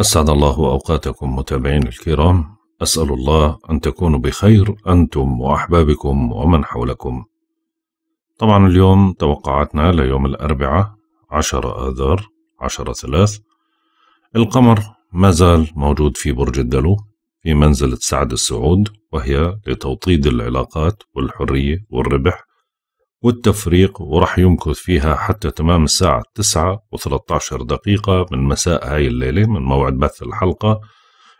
أسعد الله أوقاتكم متابعين الكرام أسأل الله أن تكونوا بخير أنتم وأحبابكم ومن حولكم طبعا اليوم توقعاتنا ليوم الأربعاء 10 آذار 10 ثلاث القمر ما زال موجود في برج الدلو في منزلة سعد السعود وهي لتوطيد العلاقات والحرية والربح والتفريق وراح يمكث فيها حتى تمام الساعة تسعة وثلاثة عشر دقيقة من مساء هاي الليلة من موعد بث الحلقة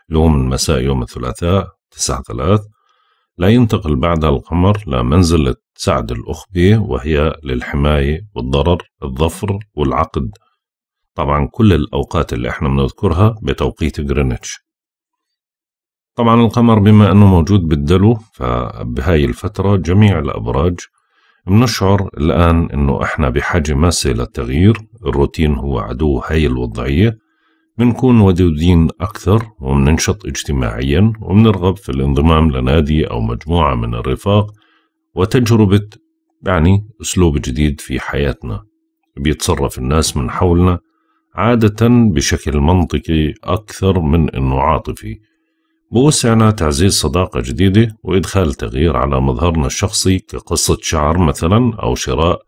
اللي هو من مساء يوم الثلاثاء تسعة ثلاث لا ينتقل بعدها القمر لمنزلة سعد الأخبية وهي للحماية والضرر الظفر والعقد طبعا كل الأوقات اللي احنا بنذكرها بتوقيت جرينتش طبعا القمر بما أنه موجود بالدلو فبهاي الفترة جميع الأبراج بنشعر الآن إنه إحنا بحاجة ماسة للتغيير الروتين هو عدو هاي الوضعية بنكون ودودين أكثر وبننشط اجتماعيا وبنرغب في الانضمام لنادي أو مجموعة من الرفاق وتجربة يعني أسلوب جديد في حياتنا بيتصرف الناس من حولنا عادة بشكل منطقي أكثر من أنه عاطفي بوسعنا تعزيز صداقة جديدة وإدخال تغيير على مظهرنا الشخصي كقصة شعر مثلا أو شراء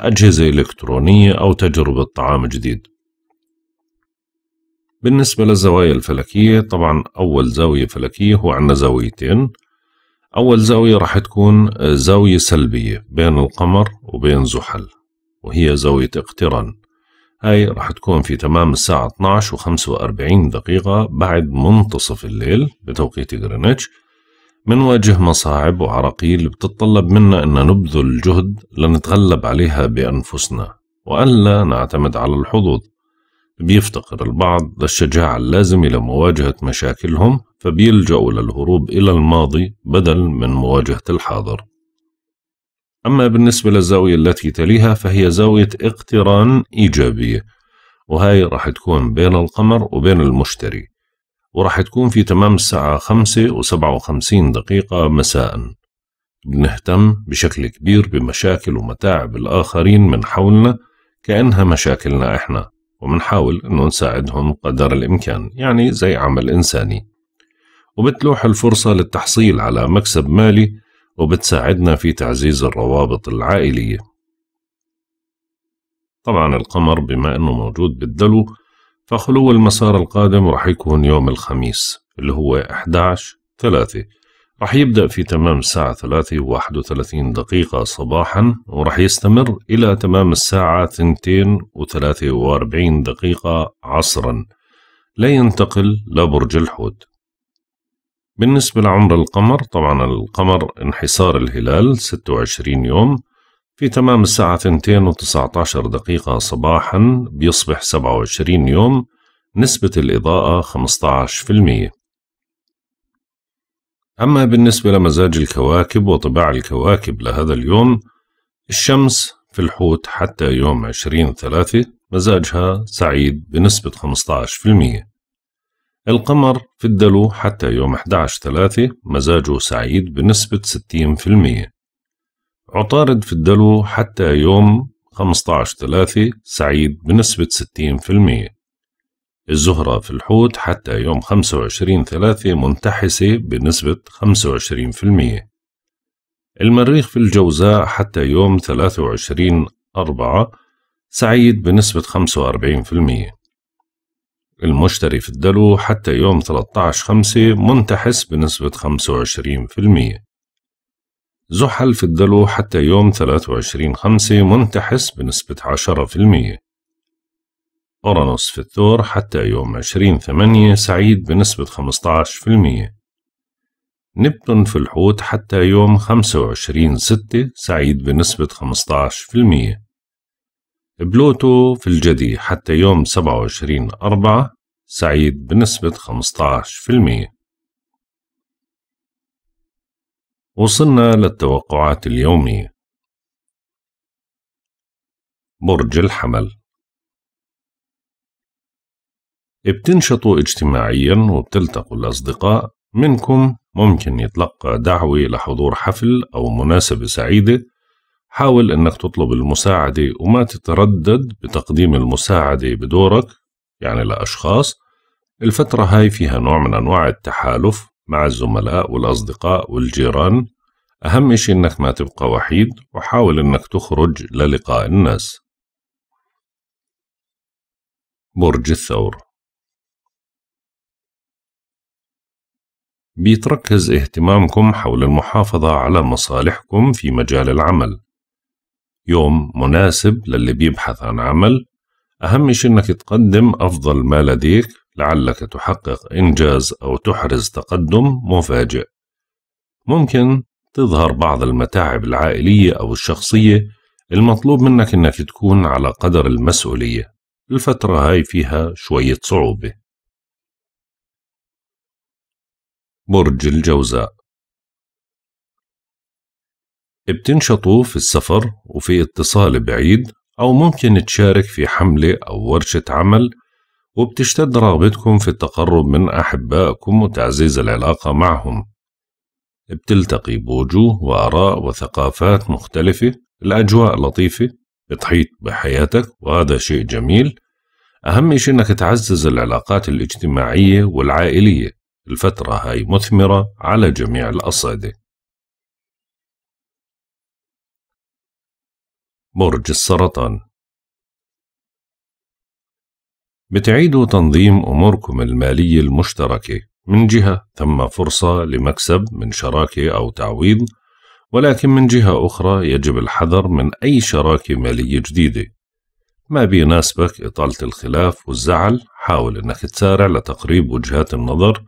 أجهزة إلكترونية أو تجربة طعام جديد بالنسبة للزوايا الفلكية طبعا أول زاوية فلكية هو عندنا زاويتين أول زاوية راح تكون زاوية سلبية بين القمر وبين زحل وهي زاوية اقتران هاي راح تكون في تمام الساعة 12 و45 دقيقة بعد منتصف الليل بتوقيت غرينتش منواجه مصاعب وعراقيل بتتطلب منا أن نبذل جهد لنتغلب عليها بأنفسنا وألا نعتمد على الحظوظ بيفتقر البعض للشجاعة اللازمة لمواجهة مشاكلهم فبيلجأوا للهروب إلى الماضي بدل من مواجهة الحاضر أما بالنسبة للزاوية التي تليها فهي زاوية اقتران إيجابية وهي راح تكون بين القمر وبين المشتري وراح تكون في تمام الساعة خمسة وسبعة وخمسين دقيقة مساء بنهتم بشكل كبير بمشاكل ومتاعب الآخرين من حولنا كأنها مشاكلنا إحنا ومنحاول أنه نساعدهم قدر الإمكان يعني زي عمل إنساني وبتلوح الفرصة للتحصيل على مكسب مالي وبتساعدنا في تعزيز الروابط العائلية طبعا القمر بما أنه موجود بالدلو فخلو المسار القادم رح يكون يوم الخميس اللي هو 11 3 رح يبدأ في تمام الساعة 3.31 دقيقة صباحا ورح يستمر إلى تمام الساعة 2.43 دقيقة عصرا لا ينتقل لبرج الحوت بالنسبة لعمر القمر طبعا القمر انحسار الهلال 26 يوم في تمام الساعة 2 و19 دقيقة صباحا بيصبح 27 يوم نسبة الإضاءة 15% أما بالنسبة لمزاج الكواكب وطباع الكواكب لهذا اليوم الشمس في الحوت حتى يوم 20 ثلاثة مزاجها سعيد بنسبة 15% القمر في الدلو حتى يوم 11/3 مزاجه سعيد بنسبة 60% عطارد في الدلو حتى يوم 15/3 سعيد بنسبة 60% الزهرة في الحوت حتى يوم 25/3 منتحسة بنسبة 25% المريخ في الجوزاء حتى يوم 23/4 سعيد بنسبة 45% المشتري في الدلو حتى يوم 13/5 منتحس بنسبة 25% زحل في الدلو حتى يوم 23/5 منتحس بنسبة 10% أورانوس في الثور حتى يوم 20/8 سعيد بنسبة 15% نبتون في الحوت حتى يوم 25/6 سعيد بنسبة 15% بلوتو في الجدي حتى يوم 27 أربعة سعيد بنسبة 15% وصلنا للتوقعات اليومية برج الحمل بتنشطوا اجتماعيا وبتلتقوا الأصدقاء منكم ممكن يتلقى دعوة لحضور حفل أو مناسبة سعيدة حاول أنك تطلب المساعدة وما تتردد بتقديم المساعدة بدورك يعني لأشخاص الفترة هاي فيها نوع من أنواع التحالف مع الزملاء والأصدقاء والجيران أهم إشي إنك ما تبقى وحيد وحاول إنك تخرج للقاء الناس برج الثور بيتركز اهتمامكم حول المحافظة على مصالحكم في مجال العمل يوم مناسب للي بيبحث عن عمل أهم شيء إنك تقدم أفضل ما لديك لعلك تحقق إنجاز أو تحرز تقدم مفاجئ ممكن تظهر بعض المتاعب العائلية أو الشخصية المطلوب منك إنك تكون على قدر المسؤولية الفترة هاي فيها شوية صعوبة برج الجوزاء بتنشطوا في السفر وفي اتصال بعيد أو ممكن تشارك في حملة أو ورشة عمل وبتشتد رغبتكم في التقرب من أحبائكم وتعزيز العلاقة معهم بتلتقي بوجوه وآراء وثقافات مختلفة الأجواء لطيفة بتحيط بحياتك وهذا شيء جميل أهم شيء أنك تعزز العلاقات الاجتماعية والعائلية الفترة هاي مثمرة على جميع الأصعدة برج السرطان بتعيدوا تنظيم أموركم المالية المشتركة من جهة ثم فرصة لمكسب من شراكة أو تعويض ولكن من جهة أخرى يجب الحذر من أي شراكة مالية جديدة ما بيناسبك إطالة الخلاف والزعل حاول أنك تسارع لتقريب وجهات النظر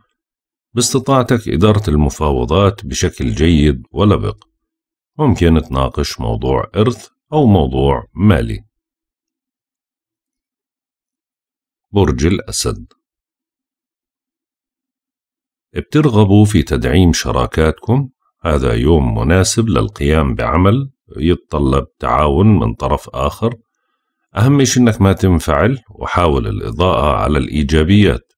باستطاعتك إدارة المفاوضات بشكل جيد ولبق ممكن تناقش موضوع إرث أو موضوع مالي برج الأسد بترغبوا في تدعيم شراكاتكم هذا يوم مناسب للقيام بعمل يتطلب تعاون من طرف آخر أهم شيء إنك ما تنفعل وحاول الإضاءة على الإيجابيات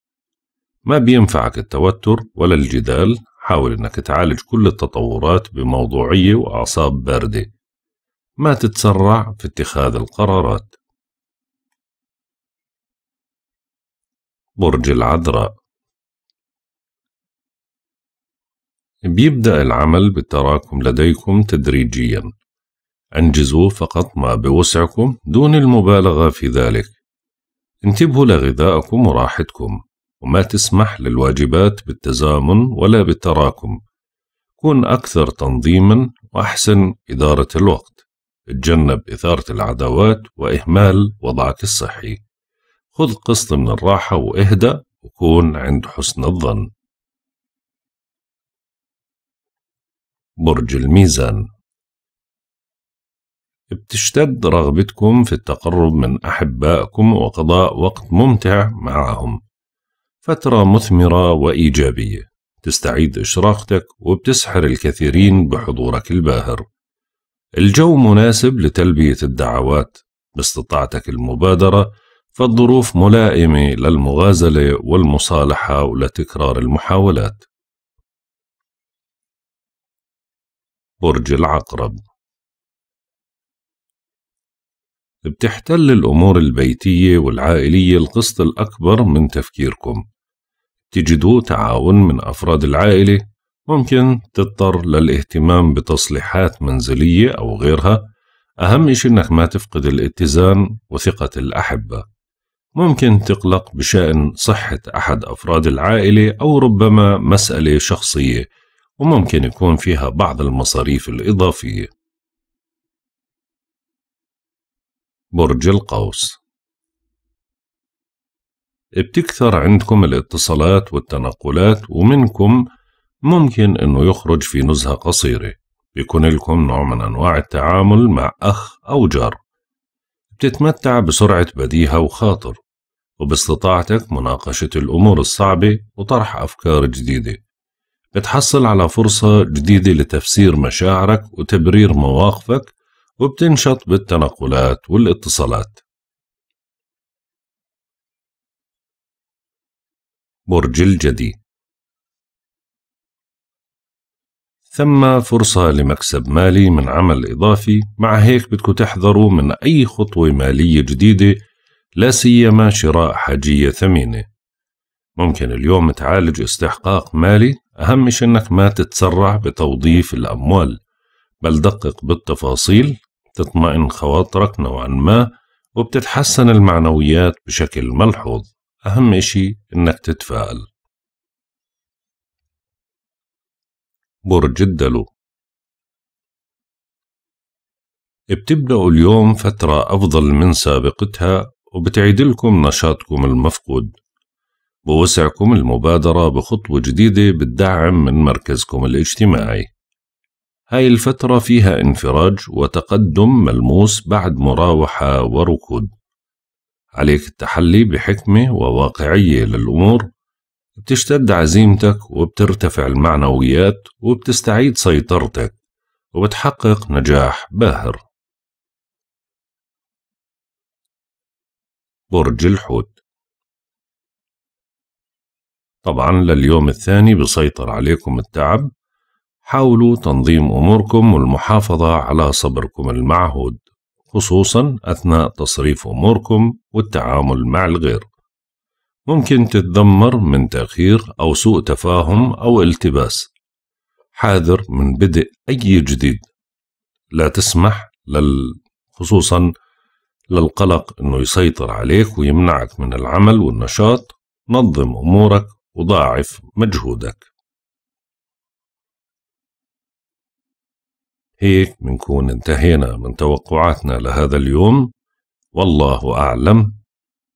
ما بينفعك التوتر ولا الجدال حاول إنك تعالج كل التطورات بموضوعية وأعصاب باردة ما تتسرع في اتخاذ القرارات برج العذراء بيبدأ العمل بالتراكم لديكم تدريجيا أنجزوا فقط ما بوسعكم دون المبالغة في ذلك انتبهوا لغذائكم وراحتكم وما تسمح للواجبات بالتزامن ولا بالتراكم كن أكثر تنظيما وأحسن إدارة الوقت اتجنب إثارة العداوات وإهمال وضعك الصحي خذ قسط من الراحة واهدأ وكون عند حسن الظن برج الميزان بتشتد رغبتكم في التقرب من أحبائكم وقضاء وقت ممتع معهم فترة مثمرة وإيجابية تستعيد إشراقتك وبتسحر الكثيرين بحضورك الباهر الجو مناسب لتلبية الدعوات باستطاعتك المبادرة فالظروف ملائمة للمغازلة والمصالحة ولتكرار المحاولات برج العقرب بتحتل الأمور البيتية والعائلية القسط الأكبر من تفكيركم تجدوا تعاون من أفراد العائلة ممكن تضطر للاهتمام بتصليحات منزلية أو غيرها أهم إشي إنك ما تفقد الاتزان وثقة الأحبة ممكن تقلق بشأن صحة أحد أفراد العائلة أو ربما مسألة شخصية وممكن يكون فيها بعض المصاريف الإضافية برج القوس بتكثر عندكم الاتصالات والتنقلات ومنكم ممكن أنه يخرج في نزهة قصيرة بيكون لكم نوع من أنواع التعامل مع أخ أو جار بتتمتع بسرعة بديهة وخاطر وباستطاعتك مناقشة الأمور الصعبة وطرح أفكار جديدة بتحصل على فرصة جديدة لتفسير مشاعرك وتبرير مواقفك وبتنشط بالتنقلات والاتصالات برج الجدي ثم فرصة لمكسب مالي من عمل إضافي مع هيك بدكم تحذروا من أي خطوة مالية جديدة لا سيما شراء حاجية ثمينة ممكن اليوم تعالج استحقاق مالي أهم شي أنك ما تتسرع بتوظيف الأموال بل دقق بالتفاصيل تطمئن خواطرك نوعا ما وبتتحسن المعنويات بشكل ملحوظ أهم شي أنك تتفائل برج الدلو بتبدأوا اليوم فترة أفضل من سابقتها وبتعيد لكم نشاطكم المفقود بوسعكم المبادرة بخطوة جديدة بتدعم من مركزكم الاجتماعي هاي الفترة فيها انفراج وتقدم ملموس بعد مراوحة وركود عليك التحلي بحكمة وواقعية للأمور بتشتد عزيمتك وبترتفع المعنويات وبتستعيد سيطرتك وبتحقق نجاح باهر برج الحوت طبعا لليوم الثاني بسيطر عليكم التعب حاولوا تنظيم أموركم والمحافظة على صبركم المعهود خصوصا أثناء تصريف أموركم والتعامل مع الغير ممكن تتدمر من تأخير أو سوء تفاهم أو التباس حاذر من بدء أي جديد لا تسمح لل... خصوصا للقلق أنه يسيطر عليك ويمنعك من العمل والنشاط نظم أمورك وضاعف مجهودك هيك بنكون انتهينا من توقعاتنا لهذا اليوم والله أعلم